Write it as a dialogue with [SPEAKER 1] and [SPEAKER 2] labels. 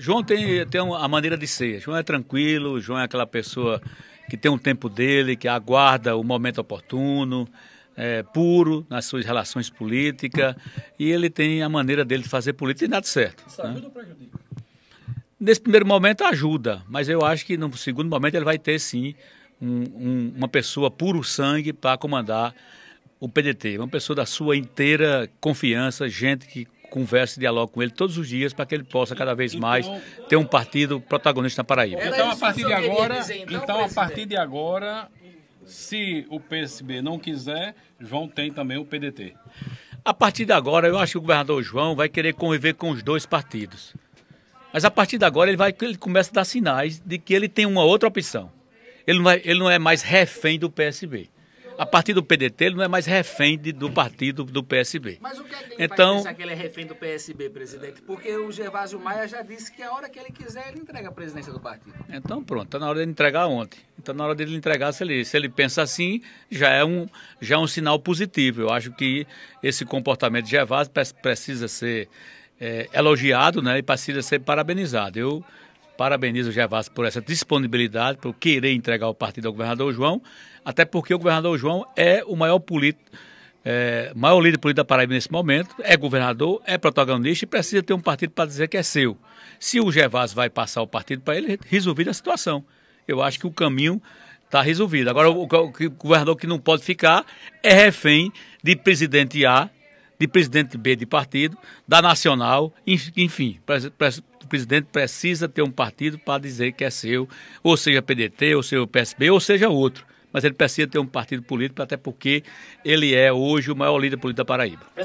[SPEAKER 1] João tem, tem uma maneira de ser. João é tranquilo, João é aquela pessoa que tem um tempo dele, que aguarda o momento oportuno, é, puro nas suas relações políticas, e ele tem a maneira dele de fazer política e nada certo. Isso ajuda né? ou prejudica? Nesse primeiro momento ajuda, mas eu acho que no segundo momento ele vai ter sim um, um, uma pessoa puro sangue para comandar o PDT, uma pessoa da sua inteira confiança, gente que converso e dialogo com ele todos os dias para que ele possa cada vez então, mais ter um partido protagonista na Paraíba. Então a partir de agora, dizer, então, então a partir de agora, se o PSB não quiser, João tem também o PDT. A partir de agora, eu acho que o governador João vai querer conviver com os dois partidos. Mas a partir de agora ele vai ele começa a dar sinais de que ele tem uma outra opção. Ele não, vai, é, ele não é mais refém do PSB a partir do PDT ele não é mais refém de, do partido do PSB. Mas o que é que ele então, faz pensar que ele é refém do PSB, presidente? Porque o Gervásio Maia já disse que a hora que ele quiser ele entrega a presidência do partido. Então pronto, está na hora de entregar ontem. Então na hora dele entregar, se ele, se ele pensa assim, já é, um, já é um sinal positivo. Eu acho que esse comportamento de Gervásio precisa ser é, elogiado né, e precisa ser parabenizado. Eu Parabenizo o Gervásio por essa disponibilidade, por querer entregar o partido ao governador João, até porque o governador João é o maior político. É, maior líder político da Paraíba nesse momento, é governador, é protagonista e precisa ter um partido para dizer que é seu. Se o Gervásio vai passar o partido para ele, é resolvida a situação. Eu acho que o caminho está resolvido. Agora, o, governador que não pode ficar é refém de presidente A, de presidente B de partido, da nacional, enfim, presidente precisa ter um partido para dizer que é seu, ou seja PDT, ou seja PSB, ou seja outro. Mas ele precisa ter um partido político, até porque ele é hoje o maior líder político da Paraíba.